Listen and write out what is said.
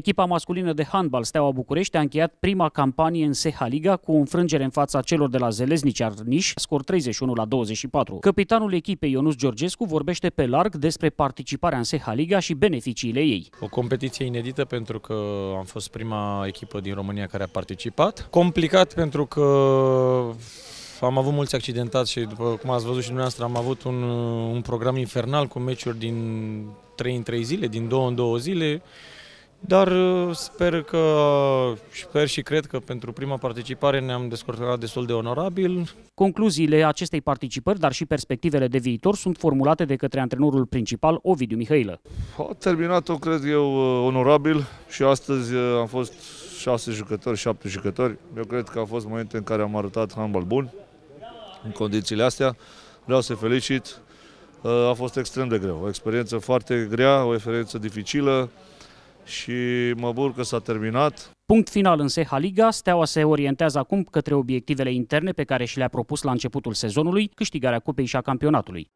Echipa masculină de handbal Steaua București a încheiat prima campanie în Seha Liga cu o înfrângere în fața celor de la Zeleznici Arniș, scor 31 la 24. Capitanul echipei Ionuț Georgescu vorbește pe larg despre participarea în Seha Liga și beneficiile ei. O competiție inedită pentru că am fost prima echipă din România care a participat. Complicat pentru că am avut mulți accidentați și după cum ați văzut și dumneavoastră am avut un, un program infernal cu meciuri din 3 în 3 zile, din 2 în 2 zile. Dar uh, sper că, sper și cred că pentru prima participare ne-am descurcat destul de onorabil. Concluziile acestei participări, dar și perspectivele de viitor, sunt formulate de către antrenorul principal, Ovidiu Mihailă. A terminat-o, cred eu, uh, onorabil și astăzi uh, am fost șase jucători, șapte jucători. Eu cred că a fost momentul în care am arătat handball bun în condițiile astea. Vreau să felicit. A fost extrem de greu, o experiență foarte grea, o experiență dificilă și mă bucur că s-a terminat. Punct final în Seha Liga, Steaua se orientează acum către obiectivele interne pe care și le-a propus la începutul sezonului, câștigarea cupei și a campionatului.